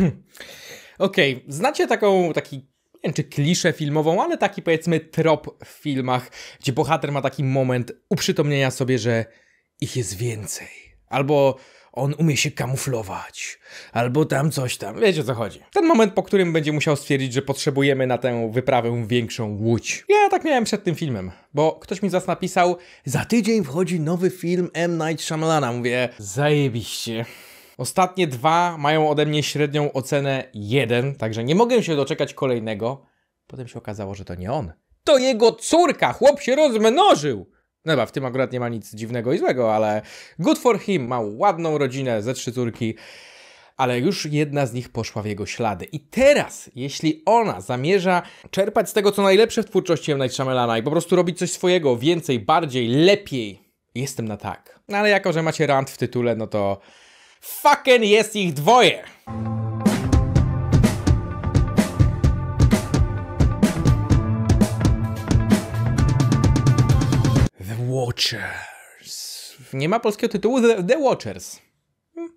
Hmm. Okej, okay. znacie taką, taki, nie wiem czy kliszę filmową, ale taki powiedzmy trop w filmach, gdzie bohater ma taki moment uprzytomnienia sobie, że ich jest więcej. Albo on umie się kamuflować, albo tam coś tam. Wiecie o co chodzi. Ten moment, po którym będzie musiał stwierdzić, że potrzebujemy na tę wyprawę większą łódź. Ja tak miałem przed tym filmem, bo ktoś mi zas napisał, za tydzień wchodzi nowy film M. Night Shyamalana. Mówię, zajebiście. Ostatnie dwa mają ode mnie średnią ocenę 1, także nie mogę się doczekać kolejnego. Potem się okazało, że to nie on. To jego córka! Chłop się rozmnożył! No chyba w tym akurat nie ma nic dziwnego i złego, ale good for him, ma ładną rodzinę ze trzy córki, ale już jedna z nich poszła w jego ślady. I teraz, jeśli ona zamierza czerpać z tego, co najlepsze w twórczości M. Night Shyamalana i po prostu robić coś swojego, więcej, bardziej, lepiej, jestem na tak. No ale jako, że macie rant w tytule, no to Fucking jest ich dwoje! The Watchers. Nie ma polskiego tytułu The, The Watchers.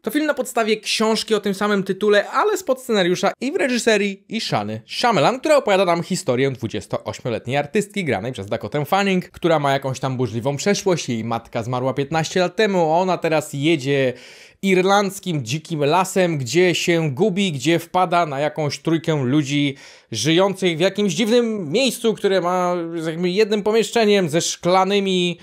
To film na podstawie książki o tym samym tytule, ale spod scenariusza i w reżyserii i Shany Shyamalan, która opowiada nam historię 28-letniej artystki granej przez Dakotę Fanning, która ma jakąś tam burzliwą przeszłość, jej matka zmarła 15 lat temu, ona teraz jedzie irlandzkim dzikim lasem, gdzie się gubi, gdzie wpada na jakąś trójkę ludzi żyjących w jakimś dziwnym miejscu, które ma jednym pomieszczeniem ze szklanymi,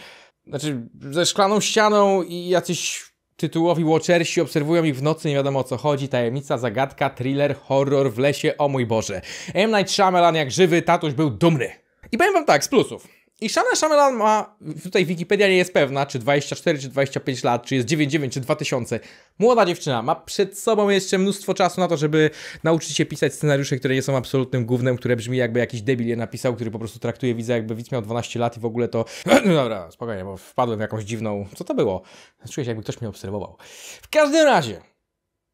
znaczy ze szklaną ścianą i jacyś tytułowi watchersi obserwują ich w nocy, nie wiadomo o co chodzi, tajemnica, zagadka, thriller, horror w lesie, o mój Boże. M. Night Shyamalan jak żywy, tatuś był dumny. I powiem wam tak, z plusów. I Shana Shyamalan ma, tutaj Wikipedia nie jest pewna, czy 24, czy 25 lat, czy jest 99, czy 2000. Młoda dziewczyna ma przed sobą jeszcze mnóstwo czasu na to, żeby nauczyć się pisać scenariusze, które nie są absolutnym głównym, które brzmi jakby jakiś debil je napisał, który po prostu traktuje widza jakby widz miał 12 lat i w ogóle to... Dobra, spokojnie, bo wpadłem w jakąś dziwną... Co to było? Czuję się jakby ktoś mnie obserwował. W każdym razie...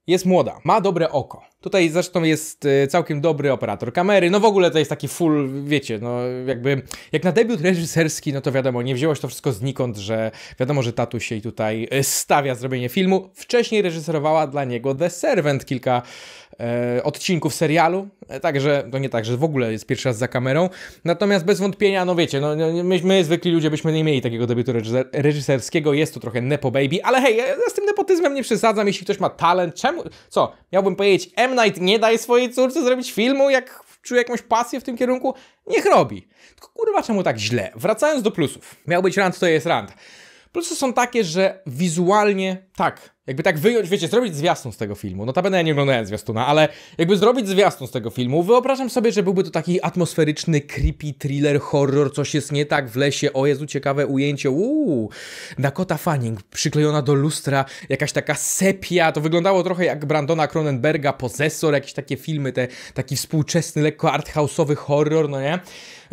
Jest młoda, ma dobre oko. Tutaj zresztą jest y, całkiem dobry operator kamery. No w ogóle to jest taki full, wiecie, no jakby jak na debiut reżyserski, no to wiadomo, nie wzięłaś to wszystko znikąd, że wiadomo, że tatuś jej tutaj y, stawia zrobienie filmu. Wcześniej reżyserowała dla niego The Servant kilka E, odcinków serialu, e, także to nie tak, że w ogóle jest pierwszy raz za kamerą, natomiast bez wątpienia, no wiecie, no, no my, my zwykli ludzie byśmy nie mieli takiego debiutu reżyserskiego, jest to trochę nepo baby, ale hej, ja z tym nepotyzmem nie przesadzam, jeśli ktoś ma talent, czemu, co, miałbym powiedzieć, M. Night nie daje swojej córce zrobić filmu, jak czuje jakąś pasję w tym kierunku, niech robi. Tylko kurwa, czemu tak źle? Wracając do plusów. Miał być rant, to jest rant. Plusy są takie, że wizualnie tak, jakby tak wyjąć, wiecie, zrobić zwiastun z tego filmu. Notabene ja nie oglądałem zwiastuna, ale jakby zrobić zwiastun z tego filmu, wyobrażam sobie, że byłby to taki atmosferyczny, creepy, thriller, horror, coś jest nie tak w lesie, o Jezu, ciekawe ujęcie, uuu. Dakota Fanning przyklejona do lustra, jakaś taka sepia, to wyglądało trochę jak Brandona Cronenberga, Possessor, jakieś takie filmy, te taki współczesny, lekko arthouse'owy horror, no nie?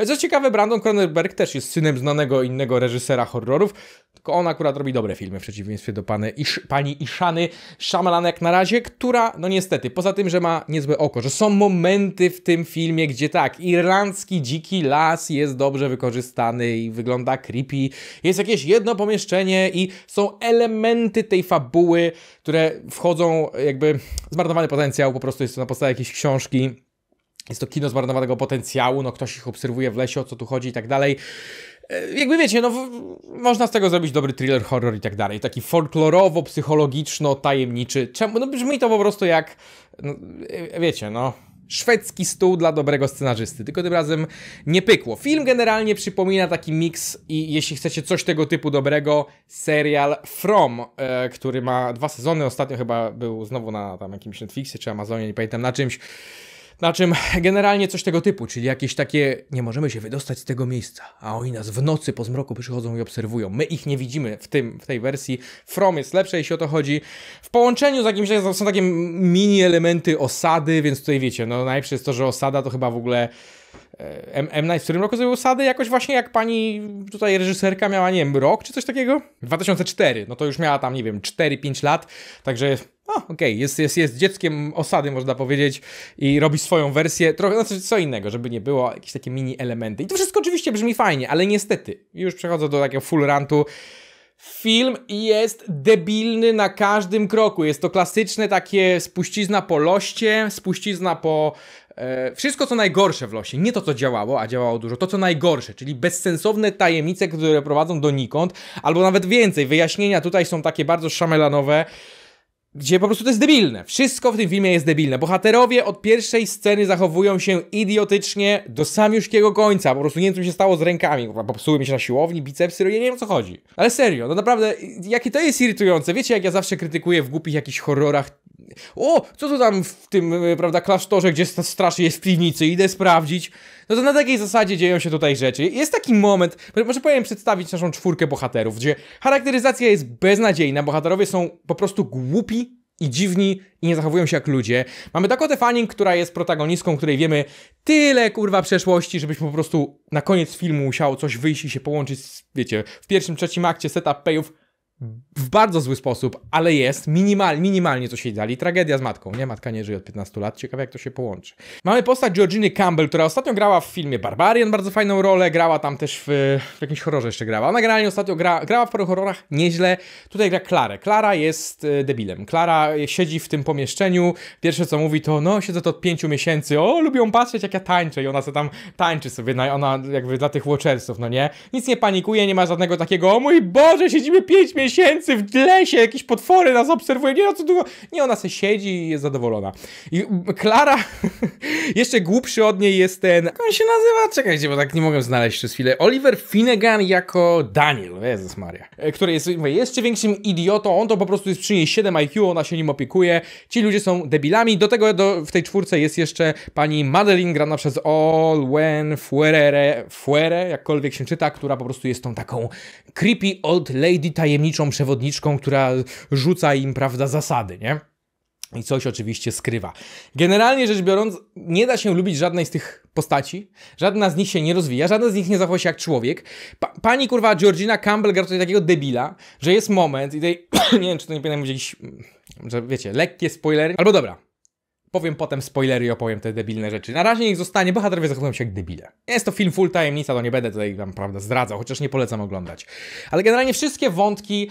Co ciekawe, Brandon Cronenberg też jest synem znanego innego reżysera horrorów, tylko on akurat robi dobre filmy, w przeciwieństwie do pane Isz, pani Iszany Shyamalan jak na razie, która, no niestety, poza tym, że ma niezłe oko, że są momenty w tym filmie, gdzie tak, irlandzki dziki las jest dobrze wykorzystany i wygląda creepy, jest jakieś jedno pomieszczenie i są elementy tej fabuły, które wchodzą jakby, zmarnowany potencjał po prostu jest to na podstawie jakiejś książki, jest to kino zmarnowanego potencjału, no ktoś ich obserwuje w lesie, o co tu chodzi i tak dalej. E, jakby wiecie, no można z tego zrobić dobry thriller, horror i tak dalej. Taki folklorowo, psychologiczno, tajemniczy. Czemu? No brzmi to po prostu jak, no, e, wiecie, no szwedzki stół dla dobrego scenarzysty, tylko tym razem nie pykło. Film generalnie przypomina taki miks i jeśli chcecie coś tego typu dobrego, serial From, e, który ma dwa sezony, ostatnio chyba był znowu na tam jakimś Netflixie czy Amazonie, nie pamiętam, na czymś. Na czym generalnie coś tego typu, czyli jakieś takie nie możemy się wydostać z tego miejsca, a oni nas w nocy po zmroku przychodzą i obserwują. My ich nie widzimy w, tym, w tej wersji. From jest lepsze, jeśli o to chodzi. W połączeniu z jakimś są takie mini elementy osady, więc tutaj wiecie, no najpierw jest to, że osada to chyba w ogóle E, M, M. Night w którym roku zrobił osady Jakoś właśnie jak pani tutaj reżyserka miała, nie wiem, rok czy coś takiego? 2004, no to już miała tam, nie wiem, 4-5 lat, także no, okej, okay. jest, jest, jest dzieckiem osady, można powiedzieć, i robi swoją wersję, trochę, no co innego, żeby nie było, jakieś takie mini elementy. I to wszystko oczywiście brzmi fajnie, ale niestety, już przechodzę do takiego full rantu, Film jest debilny na każdym kroku. Jest to klasyczne takie spuścizna po loście, spuścizna po E, wszystko co najgorsze w losie, nie to co działało, a działało dużo, to co najgorsze, czyli bezsensowne tajemnice, które prowadzą donikąd, albo nawet więcej, wyjaśnienia tutaj są takie bardzo szamelanowe, gdzie po prostu to jest debilne. Wszystko w tym filmie jest debilne. Bohaterowie od pierwszej sceny zachowują się idiotycznie do samiuszkiego końca. Po prostu nie wiem, co się stało z rękami. Popsuły mi się na siłowni, bicepsy, no ja nie wiem, o co chodzi. Ale serio, no naprawdę, jakie to jest irytujące. Wiecie, jak ja zawsze krytykuję w głupich jakichś horrorach o, co to tam w tym, e, prawda, klasztorze, gdzie strasznie jest w piwnicy, idę sprawdzić. No to na takiej zasadzie dzieją się tutaj rzeczy. Jest taki moment, może powiem przedstawić naszą czwórkę bohaterów, gdzie charakteryzacja jest beznadziejna, bohaterowie są po prostu głupi, i dziwni i nie zachowują się jak ludzie. Mamy Dakotę Fanning, która jest protagonistką, której wiemy tyle kurwa przeszłości, żebyś po prostu na koniec filmu musiał coś wyjść i się połączyć z, wiecie, w pierwszym, trzecim akcie setup payów w bardzo zły sposób, ale jest minimal, minimalnie coś się dali. Tragedia z matką, nie? Matka nie żyje od 15 lat. Ciekawe, jak to się połączy. Mamy postać Georginy Campbell, która ostatnio grała w filmie Barbarian bardzo fajną rolę, grała tam też w, w jakimś horrorze jeszcze grała. Ona generalnie ostatnio gra, grała w paru horrorach nieźle. Tutaj gra Klarę. Klara jest e, debilem. Klara siedzi w tym pomieszczeniu. Pierwsze, co mówi, to no, siedzę to od 5 miesięcy. O, lubią patrzeć, jak ja tańczę. I ona sobie tam tańczy sobie, na, ona jakby dla tych watchersów, no nie? Nic nie panikuje, nie ma żadnego takiego, o mój Boże, siedzimy 5 miesięcy miesięcy w lesie, jakieś potwory nas obserwują, nie no co długo. Nie, ona se siedzi i jest zadowolona. I Klara, jeszcze głupszy od niej jest ten, jak on się nazywa? Czekajcie, bo tak nie mogę znaleźć przez chwilę. Oliver Finnegan jako Daniel, Jezus Maria, e, który jest jeszcze większym idiotą, on to po prostu jest przy niej 7 IQ, ona się nim opiekuje, ci ludzie są debilami, do tego do, w tej czwórce jest jeszcze pani Madeline grana przez Olwen Fuerere, Fuere, jakkolwiek się czyta, która po prostu jest tą taką creepy old lady tajemniczą przewodniczką, która rzuca im, prawda, zasady, nie? I coś oczywiście skrywa. Generalnie rzecz biorąc, nie da się lubić żadnej z tych postaci. Żadna z nich się nie rozwija, żadna z nich nie zachowuje się jak człowiek. Pa pani kurwa Georgina Campbell gra tutaj takiego debila, że jest moment i tutaj, nie wiem czy to nie powinienem być jakiś, mm, że wiecie, lekkie spoilery, albo dobra, Powiem potem spoilery i opowiem te debilne rzeczy. Na razie niech zostanie, bohaterowie zachowują się jak debile. Jest to film full tajemnica, to nie będę tutaj wam, prawda, zdradzał, chociaż nie polecam oglądać. Ale generalnie wszystkie wątki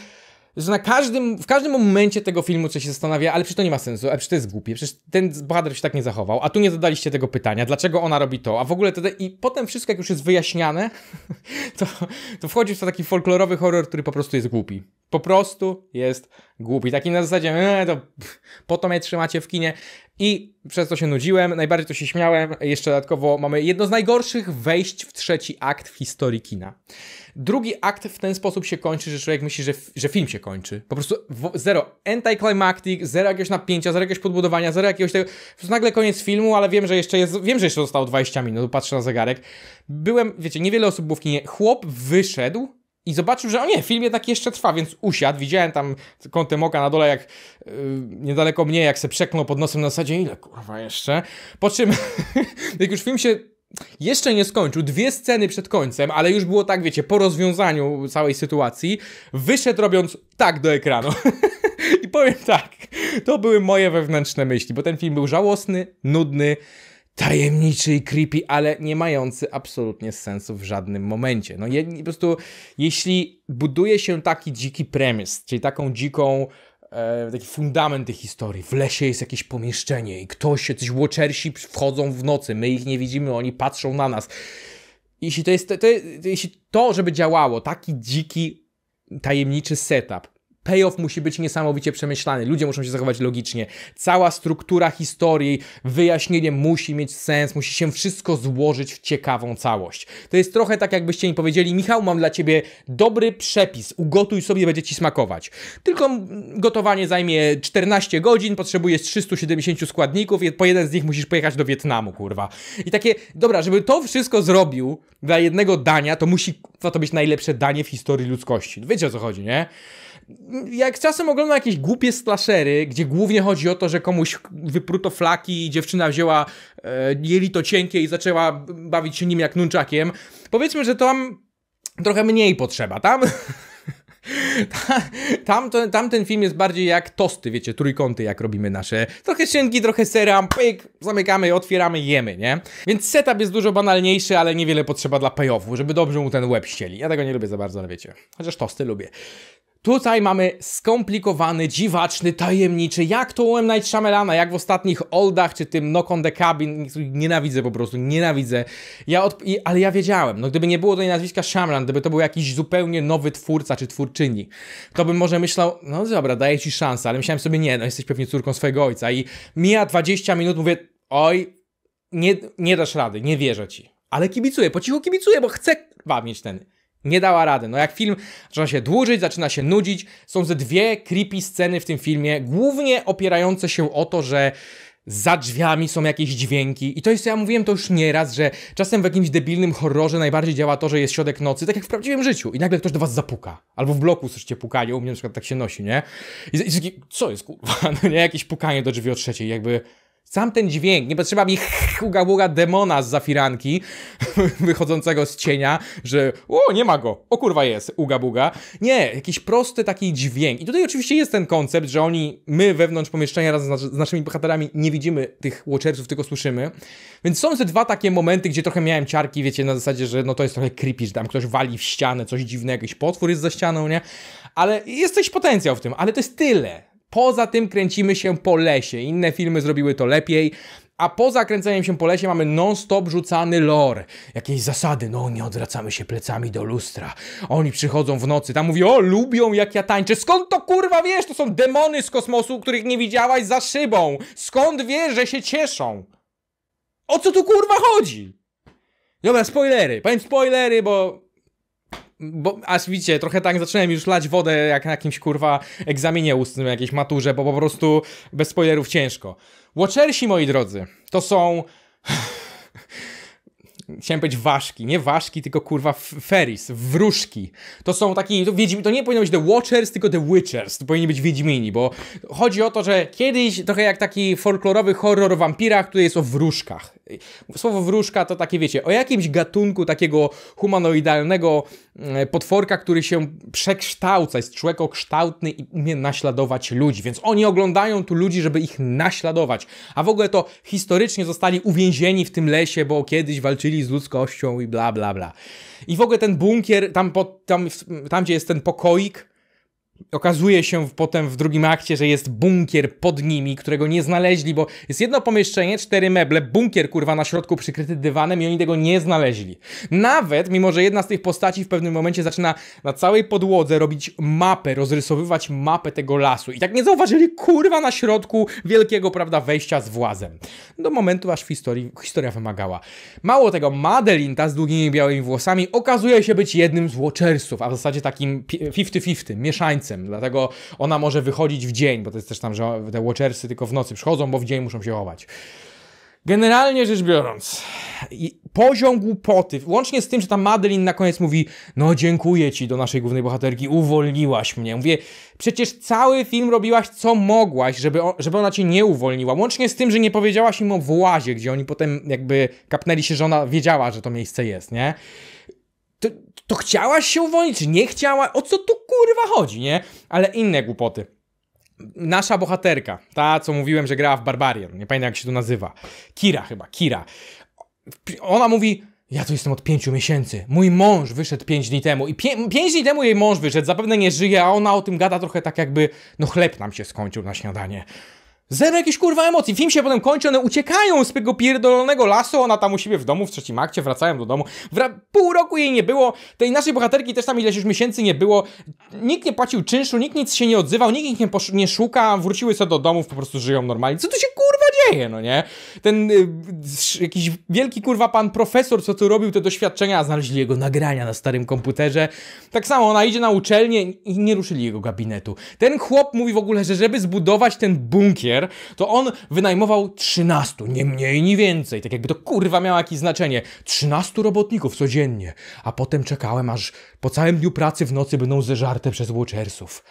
że na każdym, w każdym momencie tego filmu coś się zastanawia, ale przecież to nie ma sensu, ale przecież to jest głupie, przecież ten bohater się tak nie zachował, a tu nie zadaliście tego pytania, dlaczego ona robi to, a w ogóle to, i potem wszystko jak już jest wyjaśniane, to, to wchodzi w to taki folklorowy horror, który po prostu jest głupi. Po prostu jest głupi. Taki na zasadzie, eee, to po to mnie trzymacie w kinie. I przez to się nudziłem, najbardziej to się śmiałem. Jeszcze dodatkowo mamy jedno z najgorszych wejść w trzeci akt w historii kina. Drugi akt w ten sposób się kończy, że człowiek myśli, że, że film się kończy. Po prostu zero anticlimactic, zero jakiegoś napięcia, zero jakiegoś podbudowania, zero jakiegoś tego. To nagle koniec filmu, ale wiem, że jeszcze jest, wiem, że jeszcze zostało 20 minut, patrzę na zegarek. Byłem, wiecie, niewiele osób było w kinie. Chłop wyszedł i zobaczył, że o nie, film jednak jeszcze trwa, więc usiadł. Widziałem tam kątem oka na dole, jak yy, niedaleko mnie, jak se przeknął pod nosem na zasadzie, ile kurwa jeszcze. Po czym, jak już film się jeszcze nie skończył, dwie sceny przed końcem, ale już było tak, wiecie, po rozwiązaniu całej sytuacji, wyszedł robiąc tak do ekranu. I powiem tak, to były moje wewnętrzne myśli, bo ten film był żałosny, nudny tajemniczy i creepy, ale nie mający absolutnie sensu w żadnym momencie. No je, po prostu, jeśli buduje się taki dziki premis, czyli taką dziką e, taki fundament tej historii. W lesie jest jakieś pomieszczenie i ktoś, coś łoczersi wchodzą w nocy, my ich nie widzimy, oni patrzą na nas. Jeśli to, jest, to, to, jeśli to żeby działało, taki dziki, tajemniczy setup, Payoff musi być niesamowicie przemyślany, ludzie muszą się zachować logicznie, cała struktura historii, wyjaśnienie musi mieć sens, musi się wszystko złożyć w ciekawą całość. To jest trochę tak, jakbyście mi powiedzieli, Michał, mam dla ciebie dobry przepis, ugotuj sobie, będzie ci smakować. Tylko gotowanie zajmie 14 godzin, potrzebujesz 370 składników i po jeden z nich musisz pojechać do Wietnamu, kurwa. I takie, dobra, żeby to wszystko zrobił dla jednego dania, to musi to być najlepsze danie w historii ludzkości. Wiecie o co chodzi, nie? jak czasem oglądam jakieś głupie slashery, gdzie głównie chodzi o to, że komuś wypruto flaki i dziewczyna wzięła e, jelito cienkie i zaczęła bawić się nim jak nunczakiem, powiedzmy, że tam trochę mniej potrzeba, tam... Tam, to, tam ten film jest bardziej jak tosty, wiecie, trójkąty, jak robimy nasze. Trochę szynki, trochę sera, pyk, zamykamy, otwieramy, jemy, nie? Więc setup jest dużo banalniejszy, ale niewiele potrzeba dla payoffu, żeby dobrze mu ten łeb ścieli. Ja tego nie lubię za bardzo, ale wiecie. Chociaż tosty lubię. Tutaj mamy skomplikowany, dziwaczny, tajemniczy, jak to u M. Night Shyamalana, jak w ostatnich Oldach, czy tym Knock on the Cabin, nienawidzę po prostu, nienawidzę. Ja od... I, ale ja wiedziałem, no gdyby nie było tej nazwiska Shyamalan, gdyby to był jakiś zupełnie nowy twórca czy twórczyni, to bym może myślał, no dobra, daję ci szansę, ale myślałem sobie, nie, no jesteś pewnie córką swojego ojca i mija 20 minut, mówię, oj, nie, nie dasz rady, nie wierzę ci. Ale kibicuję, po cichu kibicuję, bo chcę wam mieć ten nie dała rady. No jak film zaczyna się dłużyć, zaczyna się nudzić, są ze dwie creepy sceny w tym filmie, głównie opierające się o to, że za drzwiami są jakieś dźwięki i to jest, ja mówiłem to już nieraz, że czasem w jakimś debilnym horrorze najbardziej działa to, że jest środek nocy, tak jak w prawdziwym życiu i nagle ktoś do was zapuka, albo w bloku słyszycie pukanie, u mnie na przykład tak się nosi, nie? I, i co jest kurwa, no nie, jakieś pukanie do drzwi o trzeciej, jakby sam ten dźwięk, nie potrzeba mi hugabuga demona z zafiranki wychodzącego z cienia, że o, nie ma go, o kurwa jest, ugabuga. Nie, jakiś prosty taki dźwięk. I tutaj oczywiście jest ten koncept, że oni, my wewnątrz pomieszczenia razem z naszymi bohaterami nie widzimy tych watchersów, tylko słyszymy. Więc są te dwa takie momenty, gdzie trochę miałem ciarki, wiecie, na zasadzie, że no to jest trochę creepy, że tam ktoś wali w ścianę, coś dziwnego, jakiś potwór jest za ścianą, nie? Ale jest coś potencjał w tym, ale to jest tyle. Poza tym kręcimy się po lesie. Inne filmy zrobiły to lepiej. A poza kręceniem się po lesie mamy non-stop rzucany lore. Jakieś zasady, no nie odwracamy się plecami do lustra. Oni przychodzą w nocy, tam mówią, o lubią jak ja tańczę. Skąd to kurwa wiesz? To są demony z kosmosu, których nie widziałaś za szybą. Skąd wiesz, że się cieszą? O co tu kurwa chodzi? Dobra, spoilery. Powiem spoilery, bo bo aż widzicie, trochę tak zacząłem już lać wodę jak na jakimś kurwa egzaminie ustnym, jakiejś maturze, bo po prostu bez spoilerów ciężko. Watchersi, moi drodzy, to są chciałem powiedzieć ważki, nie ważki, tylko kurwa feris, wróżki. To są takie, to, to nie powinno być The Watchers, tylko The Witchers, to powinni być Wiedźmini, bo chodzi o to, że kiedyś trochę jak taki folklorowy horror o wampirach, który jest o wróżkach. Słowo wróżka to takie, wiecie, o jakimś gatunku takiego humanoidalnego e, potworka, który się przekształca, jest człekokształtny i umie naśladować ludzi, więc oni oglądają tu ludzi, żeby ich naśladować. A w ogóle to historycznie zostali uwięzieni w tym lesie, bo kiedyś walczyli z ludzkością i bla, bla, bla. I w ogóle ten bunkier, tam, pod, tam, tam gdzie jest ten pokoik, okazuje się potem w drugim akcie, że jest bunkier pod nimi, którego nie znaleźli, bo jest jedno pomieszczenie, cztery meble, bunkier kurwa na środku przykryty dywanem i oni tego nie znaleźli. Nawet, mimo że jedna z tych postaci w pewnym momencie zaczyna na całej podłodze robić mapę, rozrysowywać mapę tego lasu i tak nie zauważyli kurwa na środku wielkiego, prawda, wejścia z włazem. Do momentu, aż w historii, historia wymagała. Mało tego, Madeline ta z długimi białymi włosami okazuje się być jednym z Watchersów, a w zasadzie takim 50-50, mieszańcem dlatego ona może wychodzić w dzień, bo to jest też tam, że te Watchersy tylko w nocy przychodzą, bo w dzień muszą się chować. Generalnie rzecz biorąc, poziom głupoty, łącznie z tym, że ta Madeline na koniec mówi, no dziękuję ci do naszej głównej bohaterki, uwolniłaś mnie. Mówię, przecież cały film robiłaś co mogłaś, żeby, żeby ona cię nie uwolniła. Łącznie z tym, że nie powiedziałaś im o włazie, gdzie oni potem jakby kapnęli się, że ona wiedziała, że to miejsce jest, nie? to, to chciałaś się uwolnić, czy nie chciała? O co tu kurwa chodzi, nie? Ale inne głupoty nasza bohaterka, ta co mówiłem, że grała w Barbarian, nie pamiętam jak się to nazywa, Kira chyba, Kira. Ona mówi, ja tu jestem od pięciu miesięcy, mój mąż wyszedł pięć dni temu i pię pięć dni temu jej mąż wyszedł, zapewne nie żyje, a ona o tym gada trochę tak jakby, no chleb nam się skończył na śniadanie. Zero jakichś kurwa emocji. Film się potem kończy, one uciekają z tego pierdolonego lasu, ona tam u siebie w domu w trzecim akcie, wracają do domu. Wra pół roku jej nie było, tej naszej bohaterki też tam ileś już miesięcy nie było. Nikt nie płacił czynszu, nikt nic się nie odzywał, nikt ich nie, nie szuka, wróciły sobie do domów, po prostu żyją normalnie. Co tu się kurwa dzieje, no nie? Ten y, jakiś wielki kurwa pan profesor, co tu robił te doświadczenia, znaleźli jego nagrania na starym komputerze. Tak samo ona idzie na uczelnię i nie ruszyli jego gabinetu. Ten chłop mówi w ogóle, że żeby zbudować ten bunkier, to on wynajmował 13, nie mniej, nie więcej. Tak jakby to kurwa miało jakieś znaczenie. 13 robotników codziennie, a potem czekałem, aż po całym dniu pracy w nocy będą zeżarte przez Watchersów.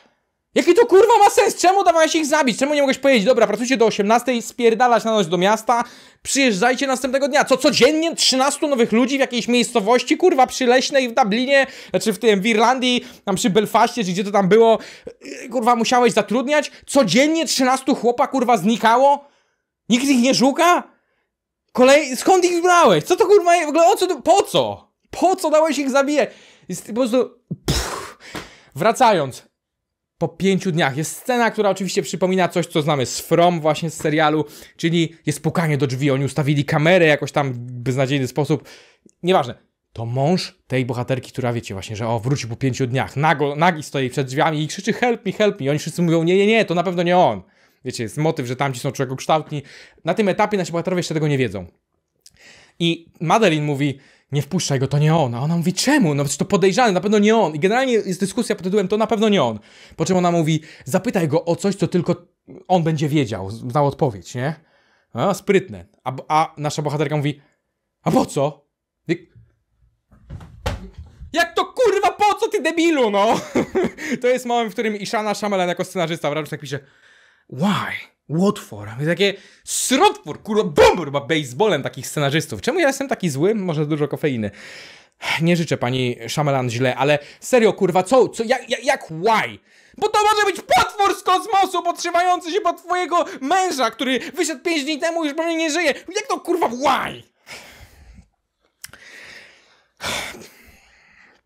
Jaki to kurwa ma sens? Czemu dawałeś ich zabić? Czemu nie mogłeś powiedzieć, dobra, pracujcie do 18, spierdalać na noc do miasta, przyjeżdżajcie następnego dnia. Co codziennie 13 nowych ludzi w jakiejś miejscowości, kurwa, przy Leśnej w Dublinie, znaczy w tym, w Irlandii, tam przy Belfaście, czy gdzie to tam było, yy, kurwa, musiałeś zatrudniać? Codziennie 13 chłopa, kurwa, znikało? Nikt ich nie szuka? Kolej... Skąd ich brałeś? Co to kurwa, w ogóle o co, po co? Po co dałeś ich zabijać? Jest po prostu... Pff. Wracając, po pięciu dniach. Jest scena, która oczywiście przypomina coś, co znamy z From, właśnie z serialu, czyli jest pukanie do drzwi, oni ustawili kamerę jakoś tam w beznadziejny sposób. Nieważne. To mąż tej bohaterki, która wiecie właśnie, że o, wróci po pięciu dniach, nago, nagi stoi przed drzwiami i krzyczy help me, help me. I oni wszyscy mówią, nie, nie, nie, to na pewno nie on. Wiecie, jest motyw, że tamci są człowiekokształtni. Na tym etapie nasi bohaterowie jeszcze tego nie wiedzą. I Madeline mówi, nie wpuszczaj go, to nie on. A ona mówi, czemu? No przecież to podejrzany, na pewno nie on. I generalnie jest dyskusja pod tytułem, to na pewno nie on. Po czym ona mówi, zapytaj go o coś, co tylko on będzie wiedział, znał odpowiedź, nie? A, sprytne. A, a nasza bohaterka mówi, a po co? Jak to kurwa po co ty debilu, no? to jest moment, w którym Ishana Shyamalan jako scenarzysta wręcz tak pisze, why? Watford. I takie srotwór, kurwa, bomba, chyba baseballem takich scenarzystów. Czemu ja jestem taki zły? Może dużo kofeiny. Nie życzę pani Shamelan źle, ale serio, kurwa, co, co, jak, jak, jak why? Bo to może być potwór z kosmosu podtrzymający się pod twojego męża, który wyszedł 5 dni temu i już pewnie nie żyje. Jak to, kurwa, why?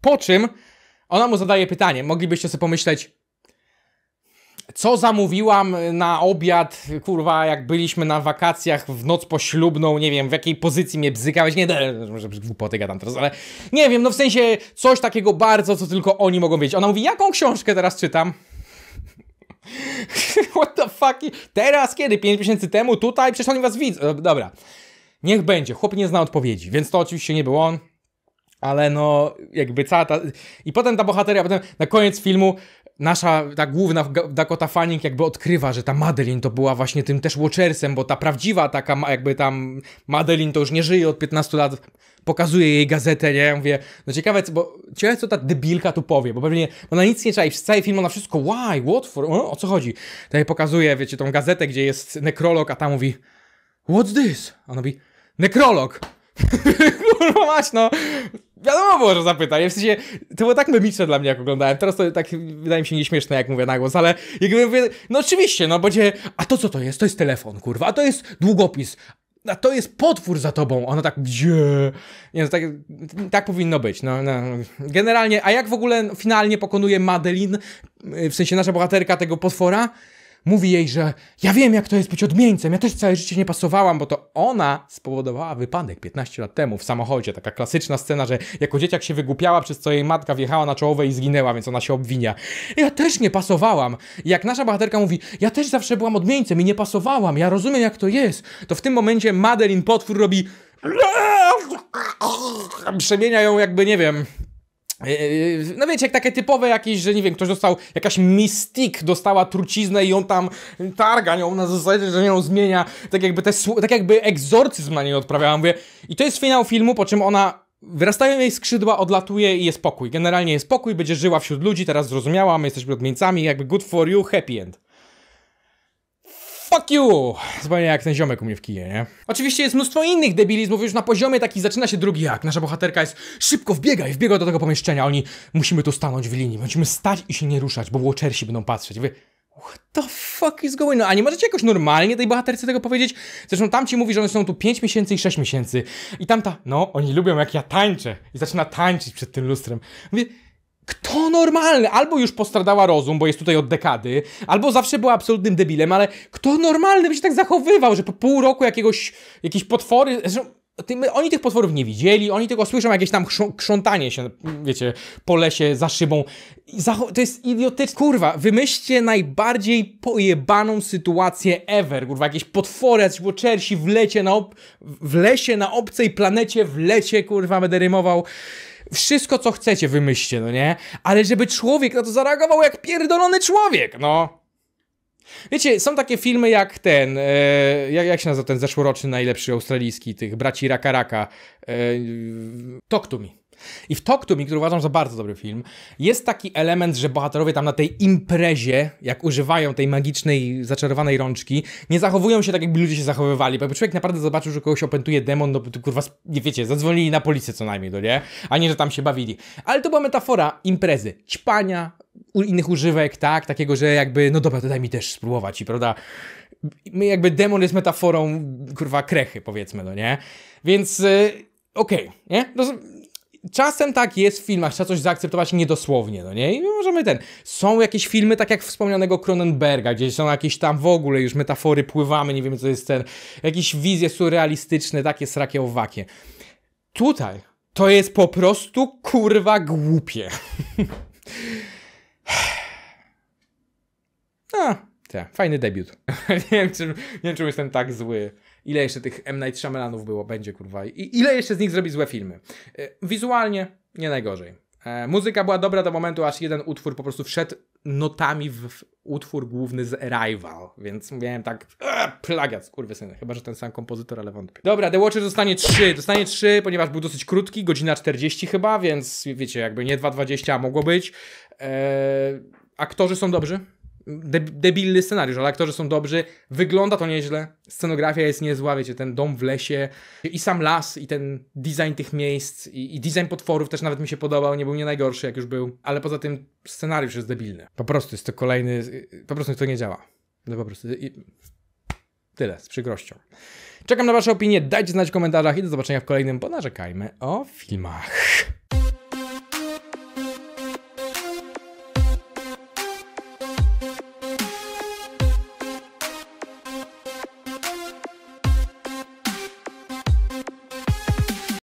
Po czym ona mu zadaje pytanie, moglibyście sobie pomyśleć, co zamówiłam na obiad, kurwa, jak byliśmy na wakacjach w noc poślubną, nie wiem, w jakiej pozycji mnie bzykałeś, nie, no, może głupoty gadam teraz, ale nie wiem, no w sensie coś takiego bardzo, co tylko oni mogą wiedzieć. Ona mówi, jaką książkę teraz czytam? What the fuck? Teraz kiedy? 5 miesięcy temu? Tutaj? Przecież oni was widzą. E, dobra. Niech będzie. Chłop nie zna odpowiedzi, więc to oczywiście nie był on. Ale no, jakby cała ta... I potem ta bohateria, potem na koniec filmu nasza ta główna Dakota Fanning jakby odkrywa, że ta Madeline to była właśnie tym też Watchersem, bo ta prawdziwa taka jakby tam Madeline to już nie żyje od 15 lat, pokazuje jej gazetę, nie? Ja mówię, no ciekawe, bo ciekawe co ta debilka tu powie, bo pewnie ona nic nie czai, przez cały film ona wszystko, why, what for, o, co chodzi? Tutaj pokazuje, wiecie, tą gazetę, gdzie jest nekrolog, a ta mówi, what's this? A ona mówi, nekrolog! Kurwa mać, no. Wiadomo było, że zapytań. W sensie, to było tak memiczne dla mnie, jak oglądałem. Teraz to tak wydaje mi się nieśmieszne, jak mówię na głos, ale jak mówię, no oczywiście, no bo cię, a to co to jest? To jest telefon, kurwa, a to jest długopis, a to jest potwór za tobą. Ona tak, gdzie? Nie, no, tak, tak powinno być. No, no, Generalnie, a jak w ogóle finalnie pokonuje Madeline, y, w sensie nasza bohaterka tego potwora? mówi jej, że ja wiem, jak to jest być odmieńcem, ja też całe życie nie pasowałam, bo to ona spowodowała wypadek 15 lat temu w samochodzie. Taka klasyczna scena, że jako dzieciak się wygłupiała, przez co jej matka wjechała na czołowe i zginęła, więc ona się obwinia. Ja też nie pasowałam. Jak nasza bohaterka mówi, ja też zawsze byłam odmieńcem i nie pasowałam, ja rozumiem, jak to jest, to w tym momencie Madeline potwór robi przemienia ją jakby, nie wiem, E, e, no wiecie, jak takie typowe jakieś, że nie wiem, ktoś dostał, jakaś mystik dostała truciznę i on tam targa nią na zasadzie, że nią zmienia, tak jakby, te, tak jakby egzorcyzm na niej odprawiała, mówię. I to jest finał filmu, po czym ona Wyrastają jej skrzydła, odlatuje i jest pokój Generalnie jest pokój będzie żyła wśród ludzi, teraz zrozumiała, my jesteśmy odmieńcami, jakby good for you, happy end fuck you! Zupełnie jak ten ziomek u mnie w kije, nie? Oczywiście jest mnóstwo innych debilizmów, już na poziomie taki zaczyna się drugi jak. Nasza bohaterka jest szybko wbiega i wbiega do tego pomieszczenia. Oni musimy tu stanąć w linii, musimy stać i się nie ruszać, bo łoczersi będą patrzeć. I wy, What the fuck is going on? A nie możecie jakoś normalnie tej bohaterce tego powiedzieć? Zresztą tam ci mówi, że one są tu 5 miesięcy i 6 miesięcy. I tamta, no, oni lubią jak ja tańczę. I zaczyna tańczyć przed tym lustrem. Mówię, kto normalny? Albo już postradała rozum, bo jest tutaj od dekady, albo zawsze była absolutnym debilem, ale kto normalny by się tak zachowywał, że po pół roku jakiegoś, jakieś potwory... Zresztą oni tych potworów nie widzieli, oni tylko słyszą jakieś tam krzątanie się, wiecie, po lesie, za szybą. to jest idiotyczne. Kurwa, wymyślcie najbardziej pojebaną sytuację ever. Kurwa, jakieś potwory, jakieś czersi w lecie na w lesie, na obcej planecie, w lecie, kurwa, będę rymował wszystko co chcecie wymyślcie, no nie? Ale żeby człowiek na to zareagował jak pierdolony człowiek, no. Wiecie, są takie filmy jak ten, e, jak, jak się nazywa ten zeszłoroczny najlepszy australijski, tych braci Rakaraka. E, talk to me. I w Talk To Me, który uważam za bardzo dobry film, jest taki element, że bohaterowie tam na tej imprezie, jak używają tej magicznej, zaczarowanej rączki, nie zachowują się tak, jakby ludzie się zachowywali. Bo człowiek naprawdę zobaczył, że kogoś opętuje demon, no to kurwa, nie wiecie, zadzwonili na policję co najmniej, do no nie? A nie, że tam się bawili. Ale to była metafora imprezy, ćpania, innych używek, tak? Takiego, że jakby, no dobra, to daj mi też spróbować i prawda? My jakby demon jest metaforą, kurwa, krechy, powiedzmy, no nie? Więc... Y, okej, okay, nie? No Czasem tak jest w filmach, trzeba coś zaakceptować niedosłownie, no nie? I możemy ten. Są jakieś filmy, tak jak wspomnianego Cronenberga, gdzie są jakieś tam w ogóle już metafory, pływamy, nie wiemy co jest ten. Jakieś wizje surrealistyczne, takie srakie owakie. Tutaj to jest po prostu kurwa głupie. A, tak, fajny debiut. nie, wiem, czy, nie wiem, czy jestem tak zły. Ile jeszcze tych M. Night Shyamalanów było? Będzie, kurwa. I ile jeszcze z nich zrobi złe filmy? E, wizualnie nie najgorzej. E, muzyka była dobra do momentu, aż jeden utwór po prostu wszedł notami w utwór główny z Arrival, więc miałem tak e, plagiat, skurwysyny, chyba, że ten sam kompozytor, ale wątpię. Dobra, The Watcher zostanie 3, zostanie 3, ponieważ był dosyć krótki, godzina 40 chyba, więc wiecie, jakby nie 2.20, a mogło być. Eee, aktorzy są dobrzy, debilny scenariusz, ale aktorzy są dobrzy, wygląda to nieźle, scenografia jest niezła, wiecie, ten dom w lesie i sam las i ten design tych miejsc i, i design potworów też nawet mi się podobał, nie był nie najgorszy jak już był, ale poza tym scenariusz jest debilny. Po prostu jest to kolejny, po prostu to nie działa. No po prostu tyle, z przykrością. Czekam na wasze opinie, dajcie znać w komentarzach i do zobaczenia w kolejnym Ponarzekajmy o filmach.